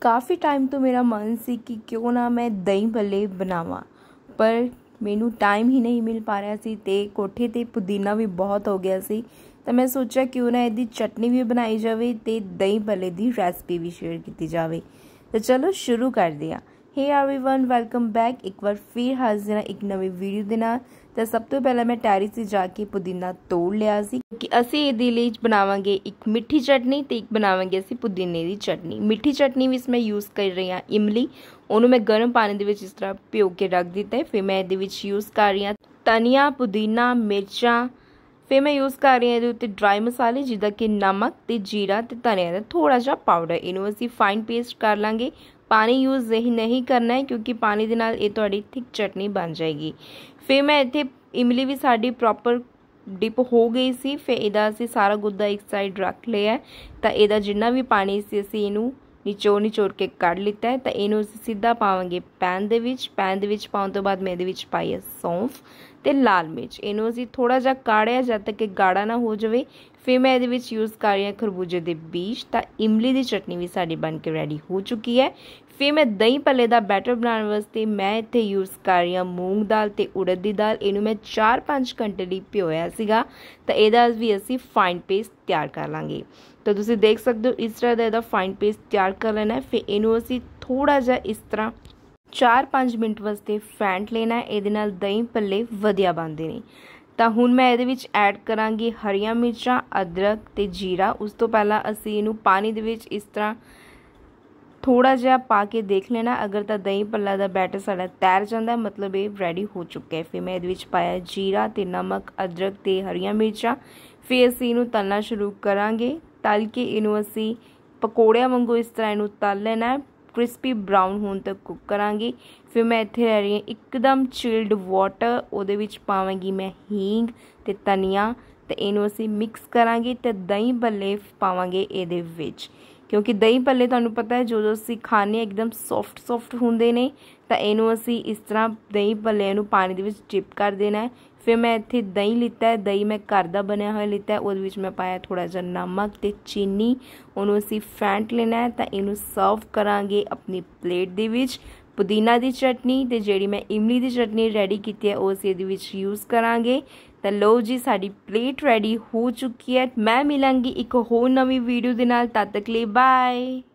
ਕਾਫੀ time ਤੋਂ ਮੇਰਾ ਮਨ ਸੀ ਕਿ ਕਿਉਂ ਨਾ ਮੈਂ ਦਹੀਂ ਭੱਲੇ ਬਣਾਵਾਂ ਪਰ ਮੈਨੂੰ ਟਾਈਮ ਹੀ ਨਹੀਂ ਮਿਲ ਪਾ ਰਿਹਾ ਸੀ ਤੇ ਕੋਠੇ ਤੇ ਪੁਦੀਨਾ ਵੀ ਬਹੁਤ ਹੋ ਗਿਆ ਸੀ ਤਾਂ ਮੈਂ ਸੋਚਿਆ ਕਿਉਂ ਨਾ ਇਹਦੀ ਚਟਨੀ ਵੀ ਬਣਾਈ ਜਾਵੇ ਤੇ ਦਹੀਂ ਭੱਲੇ ਦੀ ਰੈਸਪੀ ਵੀ ਸ਼ੇਅਰ ਕੀਤੀ ਜਾਵੇ ਤਾਂ ਚਲੋ ਸ਼ੁਰੂ ਕਰਦੇ ਹਾਂ ਹੇ एवरीवन ਵੈਲਕਮ ਬੈਕ ਇੱਕ ਵਾਰ ਫੇਰ ਹਾਜ਼ਰ ਹਾਂ ਇੱਕ ਨਵੀਂ ਵੀਡੀਓ ਦੇ ਨਾਲ ਤਾਂ ਸਭ ਤੋਂ ਪਹਿਲਾਂ ਮੈਂ ਟੈਰਿਸ ਤੇ ਜਾ ਕੇ ਪੁਦੀਨਾ ਤੋੜ ਲਿਆ ਸੀ ਕਿ ਅਸੀਂ ਇਹਦੇ ਲਈ ਬਣਾਵਾਂਗੇ ਇੱਕ ਮਿੱਠੀ ਚਟਨੀ ਤੇ ਇੱਕ ਬਣਾਵਾਂਗੇ ਅਸੀਂ ਪੁਦੀਨੇ ਦੀ ਚਟਨੀ ਮਿੱਠੀ ਚਟਨੀ ਵਿੱਚ ਮੈਂ ਯੂਜ਼ ਕਰ ਰਹੀ ਹਾਂ ਇਮਲੀ ਉਹਨੂੰ ਮੈਂ ਗਰਮ ਪਾਣੀ ਦੇ ਵਿੱਚ ਇਸ ਤਰ੍ਹਾਂ ਭਿਓ ਕੇ ਰੱਖ ਦਿੱਤਾ ਹੈ ਫਿਰ ਮੈਂ ਇਹਦੇ ਵਿੱਚ ਯੂਜ਼ ਕਰ ਰਹੀ ਹਾਂ ਧਨੀਆ ਪੁਦੀਨਾ ਮਿਰਚਾਂ ਫਿਰ ਮੈਂ ਯੂਜ਼ ਕਰ ਰਹੀ ਹਾਂ ਇਹਦੇ ਉੱਤੇ ਡਰਾਈ ਮਸਾਲੇ ਜਿੱਦਾਂ ਕਿ ਨਮਕ ਤੇ ਜੀਰਾ ਤੇ ਧਨੀਆ ਦਾ ਥੋੜਾ ਜਿਹਾ ਪਾਊਡਰ ਇਹਨੂੰ ਅਸੀਂ ਫਾਈਨ ਪੇਸਟ ਕਰ ਲਾਂਗੇ ਪਾਣੀ ਯੂਜ਼ ਨਹੀਂ ਕਰਨਾ ਹੈ ਕਿਉਂਕਿ ਪਾਣੀ ਦੇ ਨਾਲ ਇਹ ਤੁਹਾਡੀ ਥਿਕ ਚਟਨੀ ਬਣ ਜਾਏਗੀ ਫਿਰ ਮੈਂ ਇੱਥੇ ਇਮਲੀ ਵੀ ਸਾਡੀ ਪ੍ਰੋਪਰ ਡਿਪ ਹੋ ਗਈ ਸੀ ਫਿਰ ਇਹਦਾ ਅਸੀਂ ਸਾਰਾ ਗੁੱਦਾ ਇੱਕ ਸਾਈਡ ਰੱਖ ਲਿਆ ਤਾਂ ਇਹਦਾ ਜਿੰਨਾ ਵੀ ਪਾਣੀ ਸੀ ਅਸੀਂ ਇਹਨੂੰ ਨਿਚੋੜ ਨਿਚੋੜ ਕੇ ਕੱਢ ਲਿੱਤਾ ਹੈ ਤਾਂ ਇਹਨੂੰ ਅਸੀਂ ਸਿੱਧਾ ਪਾਵਾਂਗੇ ਪੈਨ ਦੇ ਵਿੱਚ ਪੈਨ ਦੇ ਵਿੱਚ ਪਾਉਣ ਤੋਂ ਬਾਅਦ ਮੈਂ ਇਹਦੇ ਵਿੱਚ ਪਾਈ ਹੈ ਸੌਂਫ ਤੇ ਲਾਲ ਮਿਰਚ ਇਹਨੂੰ ਅਸੀਂ ਥੋੜਾ ਜਿਹਾ ਕਾੜਿਆ ਜਦ ਤੱਕ ਕਿ ਗਾੜਾ ਨਾ ਹੋ ਜਾਵੇ ਫਿਰ ਮੈਂ ਇਹਦੇ ਵਿੱਚ ਯੂਜ਼ ਕਰ ਰਹੀ ਹਾਂ ਖਰਬੂਜੇ ਦੇ ਬੀਜ ਤਾਂ ਇਮਲੀ ਦੀ ਚਟਨੀ ਵੀ ਸਾਡੀ ਬਣ ਕੇ ਰੈਡੀ ਹੋ ਚੁੱਕੀ ਹੈ ਫਿਰ ਮੈਂ ਦਹੀਂ ਪੱਲੇ ਦਾ ਬੈਟਰ ਬਣਾਉਣ ਵਾਸਤੇ ਮੈਂ ਇੱਥੇ ਯੂਜ਼ ਕਰ ਰਹੀ ਹਾਂ ਮੂੰਗ ਦਾਲ ਤੇ ਉੜਦ ਦੀ ਦਾਲ ਇਹਨੂੰ ਮੈਂ 4-5 ਘੰਟੇ ਲਈ ਭਿਓਇਆ ਸੀਗਾ ਤਾਂ ਇਹਦਾ ਵੀ ਅਸੀਂ ਫਾਈਨ ਪੇਸਟ ਤਿਆਰ ਕਰ ਲਾਂਗੇ ਤਾਂ ਤੁਸੀਂ ਦੇਖ ਸਕਦੇ ਹੋ ਇਸ ਤਰ੍ਹਾਂ ਦਾ ਇਹਦਾ ਫਾਈਨ ਪੇਸਟ ਤਿਆਰ ਕਰ ਲੈਣਾ ਹੈ ਫਿਰ ਇਹਨੂੰ ਅਸੀਂ ਥੋੜਾ ਜਿਹਾ ਇਸ ਤਰ੍ਹਾਂ 4-5 ਮਿੰਟ ਵਾਸਤੇ ਫੈਂਟ ਲੈਣਾ ਇਹਦੇ ਨਾਲ ਦਹੀਂ ਪੱਲੇ ਵਧੀਆ ਬਣਦੇ ਨੇ ਤਾਂ ਹੁਣ ਮੈਂ ਇਹਦੇ ਵਿੱਚ ਐਡ ਕਰਾਂਗੀ ਹਰੀਆਂ ਮਿਰਚਾਂ ਅਦਰਕ ਤੇ ਜੀਰਾ ਉਸ ਤੋਂ ਪਹਿਲਾਂ ਅਸੀਂ ਇਹਨੂੰ ਪਾਣੀ ਦੇ ਵਿੱਚ ਇਸ ਤਰ੍ਹਾਂ ਥੋੜਾ ਜਿਹਾ ਪਾ ਕੇ ਦੇਖ ਲੈਣਾ ਅਗਰ ਤਾਂ ਦਹੀਂ ਪੱਲਾ ਦਾ ਬੈਟਰ ਸਾਡਾ ਤੈਰ ਜਾਂਦਾ ਮਤਲਬ ਇਹ ਰੈਡੀ ਹੋ ਚੁੱਕਾ ਹੈ ਫਿਰ ਮੈਂ ਇਹਦੇ ਵਿੱਚ ਪਾਇਆ ਜੀਰਾ ਤੇ ਨਮਕ ਅਦਰਕ ਤੇ ਹਰੀਆਂ ਮਿਰਚਾਂ ਫਿਰ ਅਸੀਂ ਇਹਨੂੰ ਤਲਣਾ ਸ਼ੁਰੂ ਕਰਾਂਗੇ ਤਲ ਕੇ ਇਹਨੂੰ ਅਸੀਂ ਪਕੌੜਿਆਂ ਵਾਂਗੂ ਇਸ ਤਰ੍ਹਾਂ ਇਹਨੂੰ ਤਲ ਲੈਣਾ ਹੈ ਕ੍ਰਿਸਪੀ ਬ੍ਰਾਊਨ ਹੋਣ ਤੱਕ ਕੁੱਕ ਕਰਾਂਗੇ ਫਿਰ ਮੈਂ ਇੱਥੇ ਲੈ ਰਹੀ ਹਾਂ ਇੱਕਦਮ ਚਿਲਡ ਵਾਟਰ ਉਹਦੇ ਵਿੱਚ ਪਾਵਾਂਗੀ ਮੈਂ ਹੀਂਗ ਤੇ ਤਨੀਆਂ ਤੇ ਇਹਨੂੰ ਅਸੀਂ ਮਿਕਸ ਕਰਾਂਗੇ ਤੇ ਦਹੀਂ ਬੱਲੇ ਪਾਵਾਂਗੇ ਇਹਦੇ ਵਿੱਚ ਕਿਉਂਕਿ ਦਹੀਂ ਪੱਲੇ ਤੁਹਾਨੂੰ ਪਤਾ ਹੈ ਜੋ ਜੋ ਅਸੀਂ ਖਾਣੇ ਇੱਕਦਮ ਸੌਫਟ ਸੌਫਟ ਹੁੰਦੇ ਨੇ ਤਾਂ ਇਹਨੂੰ ਅਸੀਂ ਇਸ ਤਰ੍ਹਾਂ ਦਹੀਂ ਪੱਲੇ ਨੂੰ ਪਾਣੀ ਦੇ ਵਿੱਚ ਡਿਪ ਕਰ ਦੇਣਾ ਹੈ ਫਿਰ ਮੈਂ ਇੱਥੇ ਦਹੀਂ ਲਿੱਤਾ ਹੈ ਦਹੀਂ ਮੈਂ ਘਰ ਦਾ ਬਣਿਆ ਹੋਇਆ ਲਿੱਤਾ ਹੈ ਉਹਦੇ ਵਿੱਚ ਮੈਂ ਪਾਇਆ ਥੋੜਾ ਜਿਹਾ ਨਮਕ ਤੇ ਚੀਨੀ ਉਹਨੂੰ ਅਸੀਂ ਫੈਂਟ ਲੈਣਾ ਹੈ ਤਾਂ ਇਹਨੂੰ ਸਰਵ ਕਰਾਂਗੇ ਆਪਣੀ ਪਲੇਟ ਦੇ ਵਿੱਚ ਪੁਦੀਨਾ ਦੀ ਚਟਨੀ ਤੇ ਜਿਹੜੀ ਮੈਂ ਇਮਲੀ ਦੀ ਚਟਨੀ ਰੈਡੀ ਕੀਤੀ ਹੈ ਉਹ ਅਸੀਂ ਇਹਦੇ ਵਿੱਚ ਯੂਜ਼ ਕਰਾਂਗੇ ਤਾਂ ਲੋ ਜੀ ਸਾਡੀ ਪਲੇਟ ਰੈਡੀ ਹੋ ਚੁੱਕੀ ਹੈ ਮੈਂ ਮਿਲਾਂਗੀ ਇੱਕ ਹੋਰ ਨਵੀਂ ਵੀਡੀਓ ਦੇ ਨਾਲ ਤਦ ਤੱਕ ਲਈ ਬਾਏ